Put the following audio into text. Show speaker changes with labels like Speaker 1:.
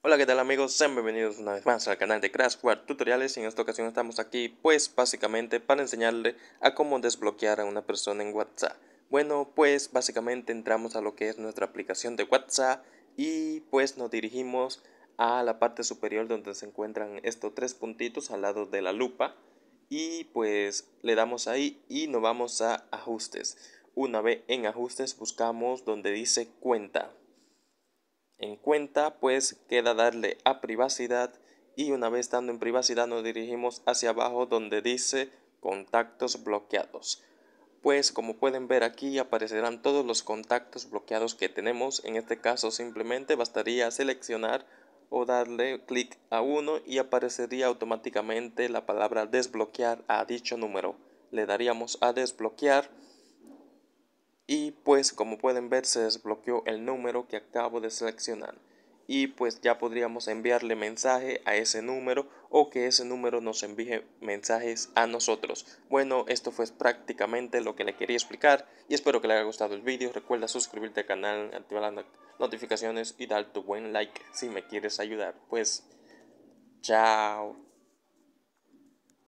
Speaker 1: Hola qué tal amigos, sean bienvenidos una vez más al canal de Crash Tutoriales en esta ocasión estamos aquí pues básicamente para enseñarle a cómo desbloquear a una persona en WhatsApp Bueno pues básicamente entramos a lo que es nuestra aplicación de WhatsApp y pues nos dirigimos a la parte superior donde se encuentran estos tres puntitos al lado de la lupa y pues le damos ahí y nos vamos a ajustes una vez en ajustes buscamos donde dice cuenta en cuenta, pues queda darle a privacidad y una vez estando en privacidad nos dirigimos hacia abajo donde dice contactos bloqueados. Pues como pueden ver aquí aparecerán todos los contactos bloqueados que tenemos. En este caso simplemente bastaría seleccionar o darle clic a uno y aparecería automáticamente la palabra desbloquear a dicho número. Le daríamos a desbloquear pues como pueden ver se desbloqueó el número que acabo de seleccionar y pues ya podríamos enviarle mensaje a ese número o que ese número nos envíe mensajes a nosotros. Bueno, esto fue prácticamente lo que le quería explicar y espero que le haya gustado el vídeo. Recuerda suscribirte al canal, activar las notificaciones y dar tu buen like si me quieres ayudar. Pues, chao.